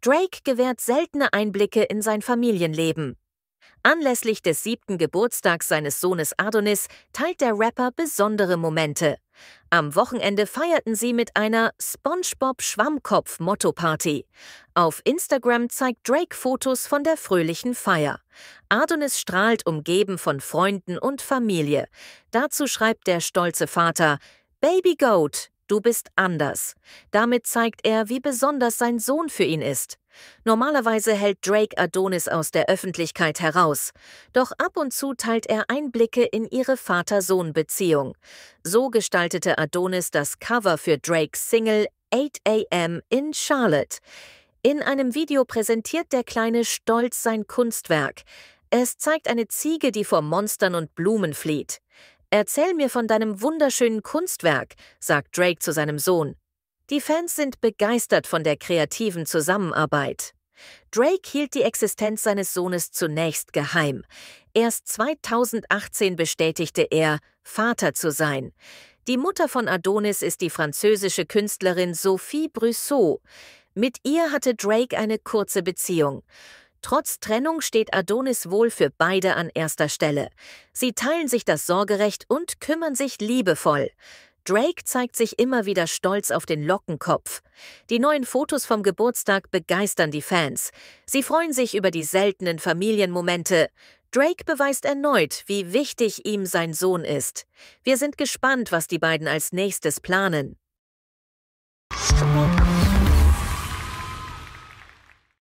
Drake gewährt seltene Einblicke in sein Familienleben. Anlässlich des siebten Geburtstags seines Sohnes Adonis teilt der Rapper besondere Momente. Am Wochenende feierten sie mit einer SpongeBob-Schwammkopf-Motto-Party. Auf Instagram zeigt Drake Fotos von der fröhlichen Feier. Adonis strahlt umgeben von Freunden und Familie. Dazu schreibt der stolze Vater, Baby Goat, du bist anders. Damit zeigt er, wie besonders sein Sohn für ihn ist. Normalerweise hält Drake Adonis aus der Öffentlichkeit heraus, doch ab und zu teilt er Einblicke in ihre Vater-Sohn-Beziehung. So gestaltete Adonis das Cover für Drakes Single 8 AM in Charlotte. In einem Video präsentiert der Kleine stolz sein Kunstwerk. Es zeigt eine Ziege, die vor Monstern und Blumen flieht. Erzähl mir von deinem wunderschönen Kunstwerk, sagt Drake zu seinem Sohn. Die Fans sind begeistert von der kreativen Zusammenarbeit. Drake hielt die Existenz seines Sohnes zunächst geheim. Erst 2018 bestätigte er, Vater zu sein. Die Mutter von Adonis ist die französische Künstlerin Sophie Brusseau. Mit ihr hatte Drake eine kurze Beziehung. Trotz Trennung steht Adonis wohl für beide an erster Stelle. Sie teilen sich das Sorgerecht und kümmern sich liebevoll. Drake zeigt sich immer wieder stolz auf den Lockenkopf. Die neuen Fotos vom Geburtstag begeistern die Fans. Sie freuen sich über die seltenen Familienmomente. Drake beweist erneut, wie wichtig ihm sein Sohn ist. Wir sind gespannt, was die beiden als nächstes planen.